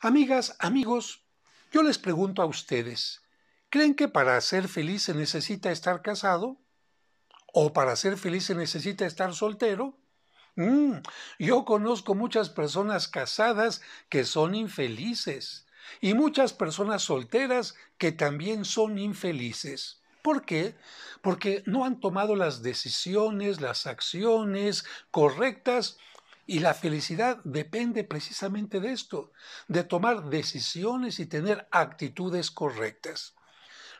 Amigas, amigos, yo les pregunto a ustedes, ¿creen que para ser feliz se necesita estar casado? ¿O para ser feliz se necesita estar soltero? Mm, yo conozco muchas personas casadas que son infelices y muchas personas solteras que también son infelices. ¿Por qué? Porque no han tomado las decisiones, las acciones correctas y la felicidad depende precisamente de esto, de tomar decisiones y tener actitudes correctas.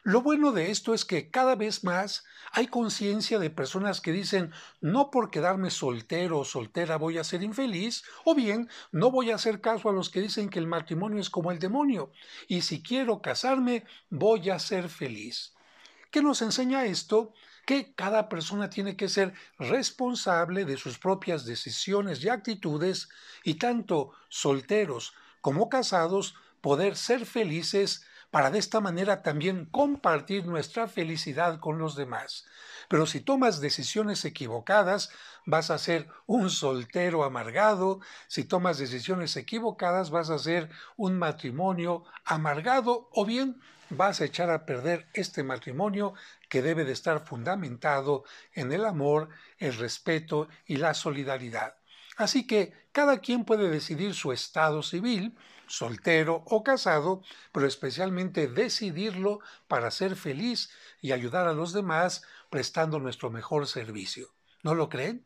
Lo bueno de esto es que cada vez más hay conciencia de personas que dicen, no por quedarme soltero o soltera voy a ser infeliz, o bien, no voy a hacer caso a los que dicen que el matrimonio es como el demonio, y si quiero casarme, voy a ser feliz. ¿Qué nos enseña esto? Que cada persona tiene que ser responsable de sus propias decisiones y actitudes y tanto solteros como casados poder ser felices para de esta manera también compartir nuestra felicidad con los demás. Pero si tomas decisiones equivocadas, vas a ser un soltero amargado, si tomas decisiones equivocadas, vas a ser un matrimonio amargado o bien vas a echar a perder este matrimonio que debe de estar fundamentado en el amor, el respeto y la solidaridad. Así que cada quien puede decidir su estado civil, soltero o casado, pero especialmente decidirlo para ser feliz y ayudar a los demás prestando nuestro mejor servicio. ¿No lo creen?